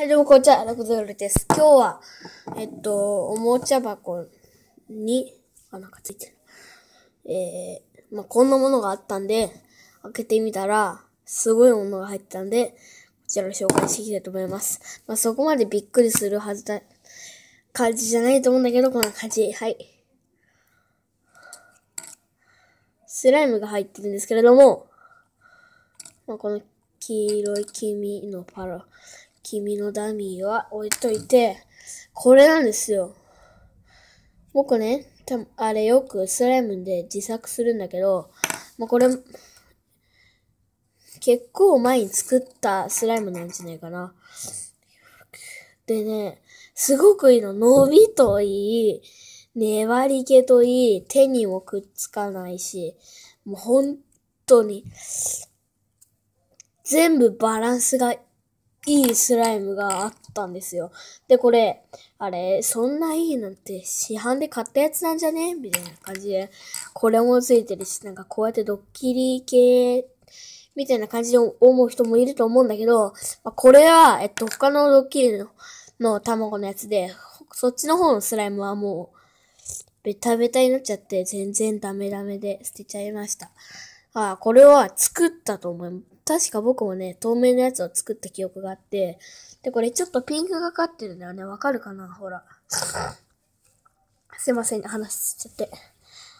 はい、どうも、こんにちは、ラクドルです。今日は、えっと、おもちゃ箱に、あ、なんかついてる。えー、まあ、こんなものがあったんで、開けてみたら、すごいものが入ってたんで、こちら紹介していきたいと思います。まあ、そこまでびっくりするはずだ、感じじゃないと思うんだけど、こんな感じ。はい。スライムが入ってるんですけれども、まあ、この黄色い黄身のパラ、君のダミーは置いといて、これなんですよ。僕ね、たあれよくスライムで自作するんだけど、まあ、これ、結構前に作ったスライムなんじゃないかな。でね、すごくいいの。伸びといい、粘り気といい、手にもくっつかないし、もう本当に、全部バランスがいいいスライムがあったんですよ。で、これ、あれ、そんないいなんて市販で買ったやつなんじゃねみたいな感じで、これもついてるし、なんかこうやってドッキリ系、みたいな感じで思う人もいると思うんだけど、まあ、これは、えっと、他のドッキリの、の卵のやつで、そっちの方のスライムはもう、ベタベタになっちゃって、全然ダメダメで捨てちゃいました。ああ、これは作ったと思います。確か僕もね、透明なやつを作った記憶があって、で、これちょっとピンクがかってるんだよね。わかるかなほら。すいません、話しちゃって。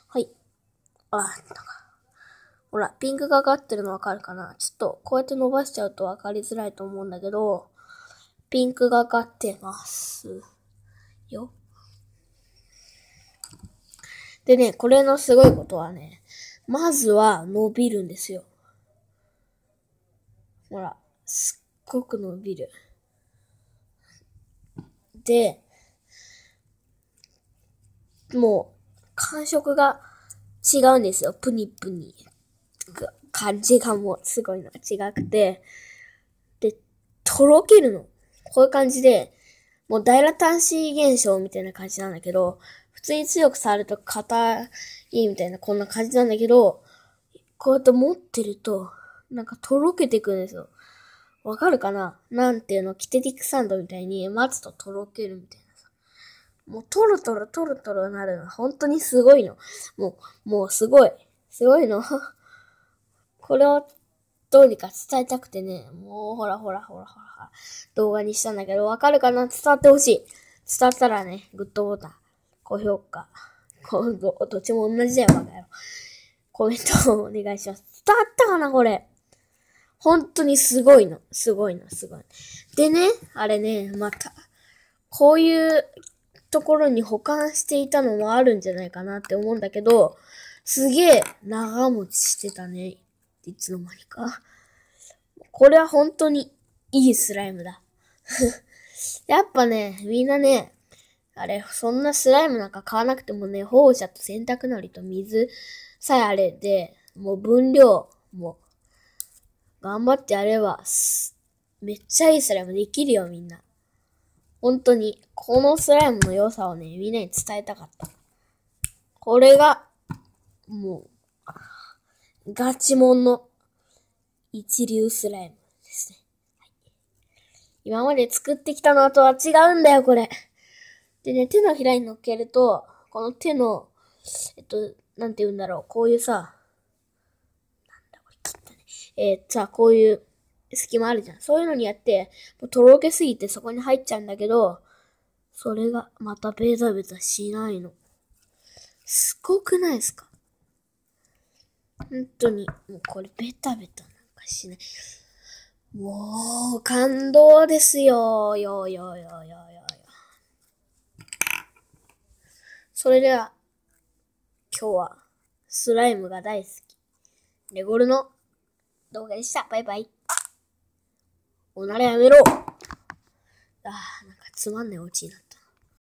はい。あ、なんか。ほら、ピンクがかってるのわかるかなちょっと、こうやって伸ばしちゃうとわかりづらいと思うんだけど、ピンクがかってます。よ。でね、これのすごいことはね、まずは伸びるんですよ。ほら、すっごく伸びる。で、もう、感触が違うんですよ。プニプニ。感じがもうすごいのが違くて。で、とろけるの。こういう感じで、もうダイラ端子現象みたいな感じなんだけど、普通に強く触ると硬いみたいなこんな感じなんだけど、こうやって持ってると、なんかとろけてくんですよ。わかるかななんていうの、キテティックサンドみたいに待つととろけるみたいなさ。もうとろとろとろとろなるの、本当にすごいの。もう、もうすごい。すごいの。これをどうにか伝えたくてね、もうほらほらほらほら、動画にしたんだけど、わかるかな伝わってほしい。伝わったらね、グッドボタン、高評価、今どっちも同じだよ、バカ野郎。コメントをお願いします。伝わったかな、これ。本当にすごいの。すごいの、すごい。でね、あれね、また、こういうところに保管していたのもあるんじゃないかなって思うんだけど、すげえ長持ちしてたね。いつの間にか。これは本当にいいスライムだ。やっぱね、みんなね、あれ、そんなスライムなんか買わなくてもね、放射と洗濯のりと水さえあれで、もう分量も頑張ってやれば、めっちゃいいスライムできるよ、みんな。本当に、このスライムの良さをね、みんなに伝えたかった。これが、もう、ガチモンの一流スライムですね。今まで作ってきたのとは違うんだよ、これ。でね、手のひらに乗っけると、この手の、えっと、なんて言うんだろう、こういうさ、えー、さ、こういう隙間あるじゃん。そういうのにやって、もうとろけすぎてそこに入っちゃうんだけど、それがまたベタベタしないの。すごくないですか本当に、もうこれベタベタなんかしない。もう、感動ですよ。よよよよよよ。それでは、今日は、スライムが大好き。レゴルの動画でした。バイバイ。おならやめろああ、なんかつまんないおちになった。